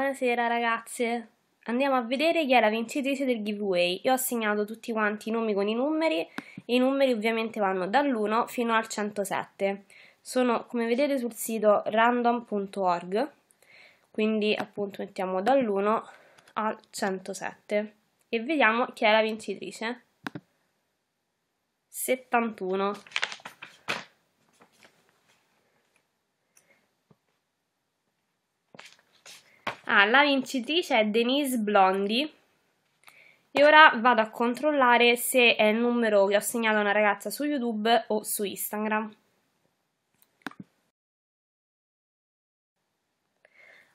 buonasera ragazze. Andiamo a vedere chi è la vincitrice del giveaway. Io ho segnato tutti quanti i nomi con i numeri. I numeri ovviamente vanno dall'1 fino al 107. Sono, come vedete, sul sito random.org. Quindi appunto mettiamo dall'1 al 107. E vediamo chi è la vincitrice. 71. Ah, la vincitrice è Denise Blondi. E ora vado a controllare se è il numero che ho segnato a una ragazza su YouTube o su Instagram.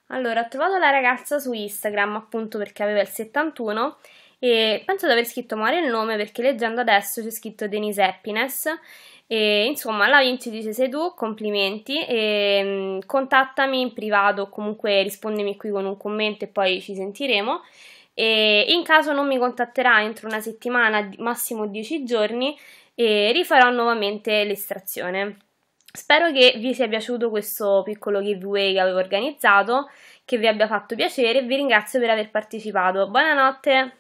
Allora, ho trovato la ragazza su Instagram appunto perché aveva il 71 e penso di aver scritto male il nome perché leggendo adesso c'è scritto Denise Happiness. E, insomma, la Vinci dice sei tu, complimenti, e, mh, mm, contattami in privato o comunque rispondimi qui con un commento e poi ci sentiremo. E, in caso non mi contatterà entro una settimana, massimo 10 giorni, rifarò nuovamente l'estrazione. Spero che vi sia piaciuto questo piccolo giveaway che avevo organizzato, che vi abbia fatto piacere e vi ringrazio per aver partecipato. Buonanotte!